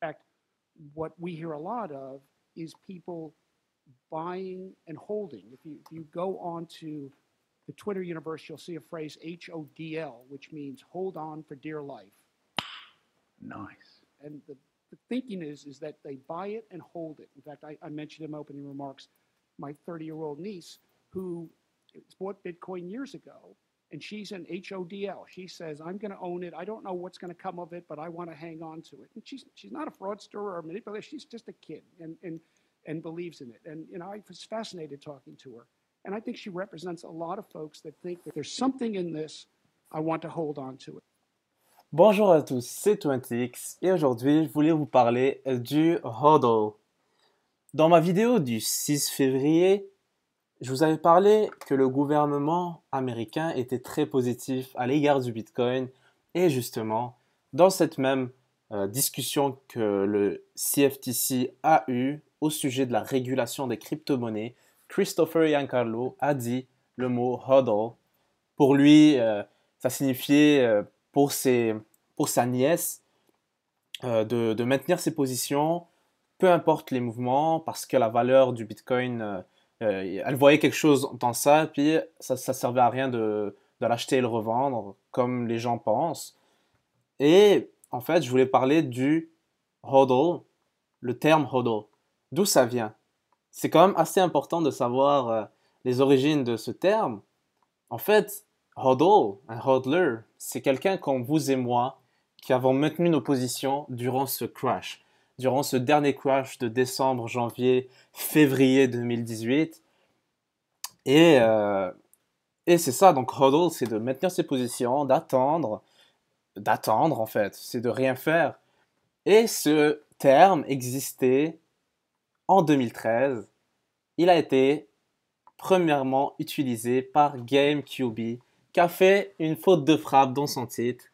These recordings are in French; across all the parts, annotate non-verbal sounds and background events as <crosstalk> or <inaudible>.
fact, what we hear a lot of is people buying and holding. If you, if you go on to the Twitter universe, you'll see a phrase HODL, which means hold on for dear life. Nice. And the, the thinking is, is that they buy it and hold it. In fact, I, I mentioned in my opening remarks my 30 year old niece who bought Bitcoin years ago and she's an HODL. She says, I'm going to own it. I don't know what's going to come of it, but I want to hang on to it. And she's, she's not a fraudster or a manipulator. She's just a kid and, and, and believes in it. And, you know, I was fascinated talking to her. And I think she represents a lot of folks that think that there's something in this. I want to hold on to it. Bonjour à tous, c'est Twintix, et aujourd'hui je voulais vous parler du HODL. Dans ma vidéo du 6 février, Je vous avais parlé que le gouvernement américain était très positif à l'égard du Bitcoin et justement, dans cette même euh, discussion que le CFTC a eue au sujet de la régulation des crypto-monnaies, Christopher Giancarlo a dit le mot hodl. Pour lui, euh, ça signifiait euh, pour, ses, pour, sa nièce de, de, maintenir ses positions, peu importe les mouvements, parce que la valeur du Bitcoin euh, elle voyait quelque chose dans ça, puis ça, servait à rien de, l'acheter et le revendre, comme les gens pensent. Et en fait, je voulais parler du hodl, le terme hodl, d'où ça vient. C'est quand même assez important de savoir euh, les origines de ce terme. En fait, hodl, un hodler, c'est quelqu'un comme vous et moi qui avons maintenu nos positions durant ce crash durant ce dernier crash de décembre, janvier, février 2018. Et, euh, et c'est ça, donc huddle, c'est de maintenir ses positions, d'attendre, d'attendre en fait, c'est de rien faire. Et ce terme existait en 2013. Il a été premièrement utilisé par GameQB, qui a fait une faute de frappe dans son titre.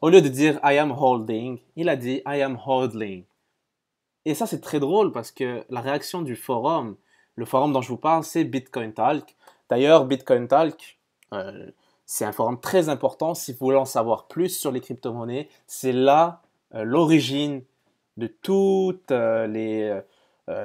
Au lieu de dire I am holding, il a dit I am holding. Et ça, c'est très drôle parce que la réaction du forum, le forum dont je vous parle, c'est Bitcoin Talk. D'ailleurs, Bitcoin Talk, euh, c'est un forum très important. Si vous voulez en savoir plus sur les crypto-monnaies, c'est là euh, l'origine de toutes euh, les,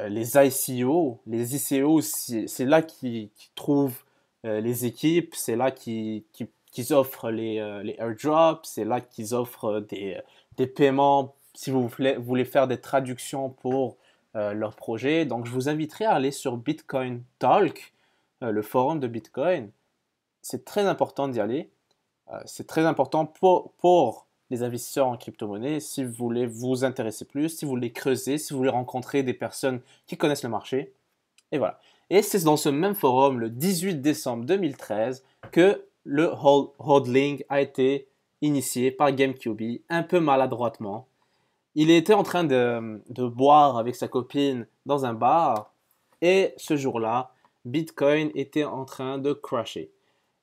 les ICO. Les ICO, c'est là qu'ils qui trouvent les équipes, c'est là qu'ils qui, offrent les, les airdrops, c'est là qu'ils offrent des, des paiements si vous voulez faire des traductions pour euh, leur projet. Donc, je vous inviterai à aller sur Bitcoin Talk, euh, le forum de Bitcoin. C'est très important d'y aller. Euh, c'est très important pour, pour, les investisseurs en crypto-monnaie. Si vous voulez vous intéresser plus, si vous voulez creuser, si vous voulez rencontrer des personnes qui connaissent le marché. Et voilà. Et c'est dans ce même forum, le 18 décembre 2013, que le hodling a été initié par GameCube, un peu maladroitement il était en train de, boire avec sa copine dans un bar et ce jour-là, Bitcoin était en train de crasher.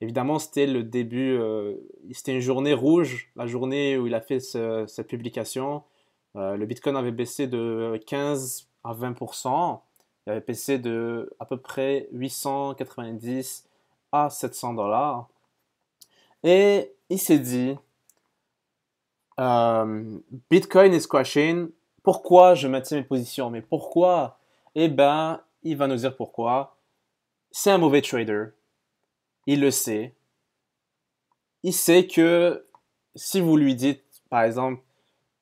Évidemment, c'était le début, euh, c'était une journée rouge, la journée où il a fait cette publication. Euh, le Bitcoin avait baissé de 15 à 20%. Il avait baissé de à peu près 890 à 700 dollars. Et il s'est dit, euh, Bitcoin is crashing. Pourquoi je maintiens mes positions Mais pourquoi Eh ben, il va nous dire pourquoi. C'est un mauvais trader. Il le sait. Il sait que si vous lui dites, par exemple,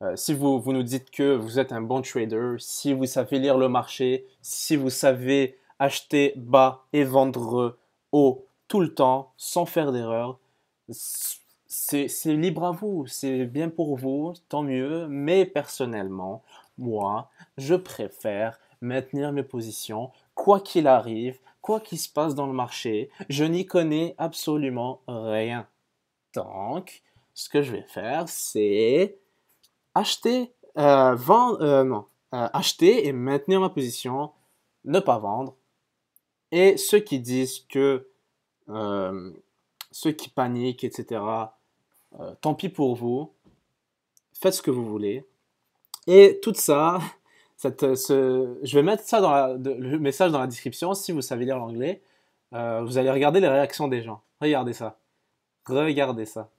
euh, si vous, vous nous dites que vous êtes un bon trader, si vous savez lire le marché, si vous savez acheter bas et vendre haut tout le temps sans faire d'erreur, c'est libre à vous, c'est bien pour vous, tant mieux, mais personnellement, moi, je préfère maintenir mes positions, quoi qu'il arrive, quoi qu'il se passe dans le marché, je n'y connais absolument rien. Donc, ce que je vais faire, c'est acheter, euh, vendre, euh, euh, acheter et maintenir ma position, ne pas vendre. Et ceux qui disent que ceux qui paniquent, etc., euh, tant pis pour vous, faites ce que vous voulez. Et tout ça, <laughs> euh, ce, je vais mettre ça dans le message dans la description si vous savez lire l'anglais. Euh, vous allez regarder les réactions des gens. Regardez ça. Regardez ça.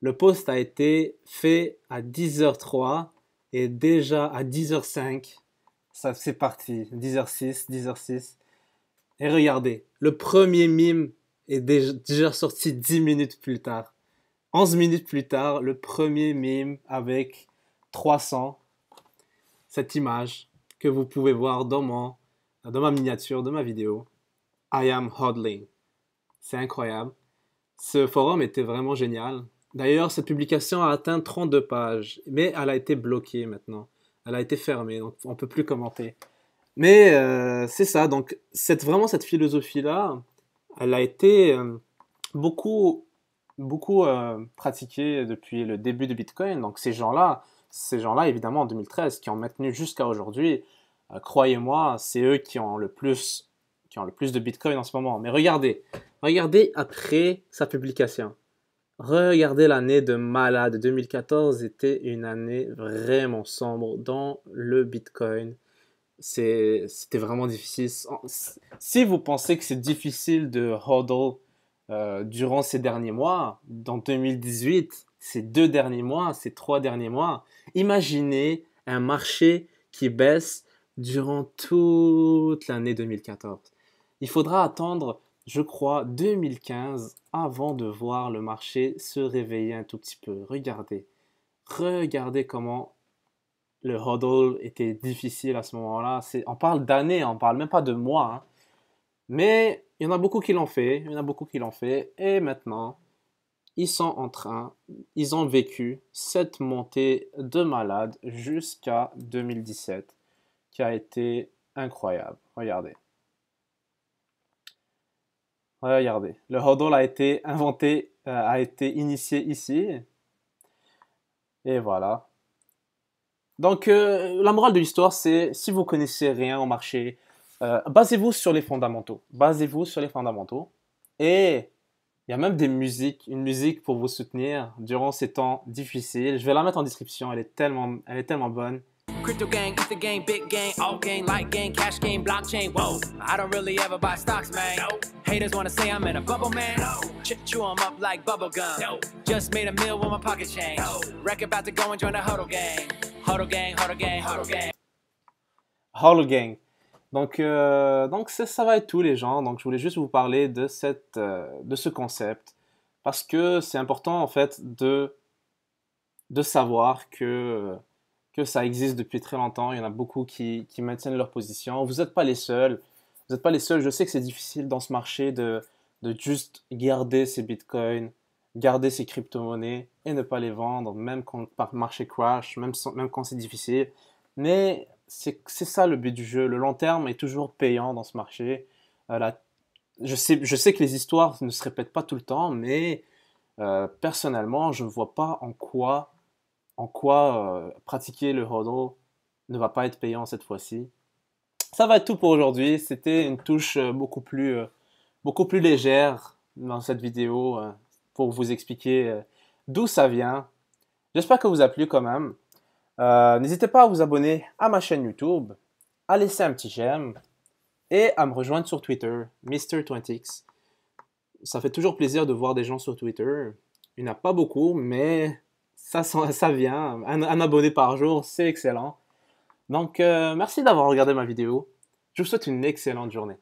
Le post a été fait à 10h03 et déjà à 10h05, ça c'est parti. 10h06, 10h06. Et regardez, le premier mime est déjà sorti 10 minutes plus tard. 11 minutes plus tard, le premier mime avec 300, cette image que vous pouvez voir dans, mon, dans ma miniature de ma vidéo, I am hodling. C'est incroyable. Ce forum était vraiment génial. D'ailleurs, cette publication a atteint 32 pages, mais elle a été bloquée maintenant. Elle a été fermée, donc on ne peut plus commenter. Mais euh, c'est ça, donc vraiment cette philosophie-là, elle a été euh, beaucoup beaucoup euh, pratiqué depuis le début de Bitcoin. Donc ces gens-là, ces gens-là, évidemment, en 2013, qui ont maintenu jusqu'à aujourd'hui, euh, croyez-moi, c'est eux qui ont le plus, qui ont le plus de Bitcoin en ce moment. Mais regardez, regardez après sa publication. Regardez l'année de malade. 2014 était une année vraiment sombre dans le Bitcoin. C'était vraiment difficile. Si vous pensez que c'est difficile de hodler, euh, durant ces derniers mois, dans 2018, ces deux derniers mois, ces trois derniers mois, imaginez un marché qui baisse durant toute l'année 2014. Il faudra attendre, je crois, 2015 avant de voir le marché se réveiller un tout petit peu. Regardez, regardez comment le hodl était difficile à ce moment-là. On parle d'années, on parle même pas de mois. Hein. Mais il y en a beaucoup qui l'ont fait, il y en a beaucoup qui l'ont fait, et maintenant, ils sont en train, ils ont vécu cette montée de malade jusqu'à 2017, qui a été incroyable. Regardez. Regardez, le hodl a été inventé, euh, a été initié ici. Et voilà. Donc, euh, la morale de l'histoire, c'est si vous connaissez rien au marché, euh, basez-vous sur les fondamentaux. Basez-vous sur les fondamentaux. Et il y a même des musiques, une musique pour vous soutenir durant ces temps difficiles. Je vais la mettre en description, elle est tellement, elle est tellement bonne. Crypto gang, the game, big gang, all gang, light gang, cash game, blockchain. Whoa, I don't really ever buy stocks, man. Haters wanna say I'm in a bubble, man. Chip chew them up like bubble gum. Just made a meal with my pocket change. Wreck about to go and join the huddle gang. Huddle gang, huddle gang, huddle gang. Huddle gang. Donc, euh, donc ça, va être tout les gens. Donc je voulais juste vous parler de, cette, euh, de ce concept parce que c'est important en fait de, de savoir que, euh, que ça existe depuis très longtemps. Il y en a beaucoup qui, qui maintiennent leur position. Vous n'êtes pas les seuls. Vous n'êtes pas les seuls. Je sais que c'est difficile dans ce marché de, de juste garder ses bitcoins, garder ses crypto-monnaies et ne pas les vendre, même quand le marché crash, même, même quand c'est difficile. Mais c'est ça le but du jeu. Le long terme est toujours payant dans ce marché. Euh, je, sais, que les histoires ne se répètent pas tout le temps, mais euh, personnellement, je ne vois pas en quoi, euh, pratiquer le rodo ne va pas être payant cette fois-ci. Ça va être tout pour aujourd'hui. C'était une touche beaucoup plus, beaucoup plus légère dans cette vidéo pour vous expliquer d'où ça vient. J'espère que vous a plu quand même. Euh, n'hésitez pas à vous abonner à ma chaîne YouTube, à laisser un petit j'aime et à me rejoindre sur Twitter, Mr20x. Ça fait toujours plaisir de voir des gens sur Twitter. Il n'y en a pas beaucoup, mais ça, ça vient. Un, abonné par jour, c'est excellent. Donc, euh, merci d'avoir regardé ma vidéo. Je vous souhaite une excellente journée.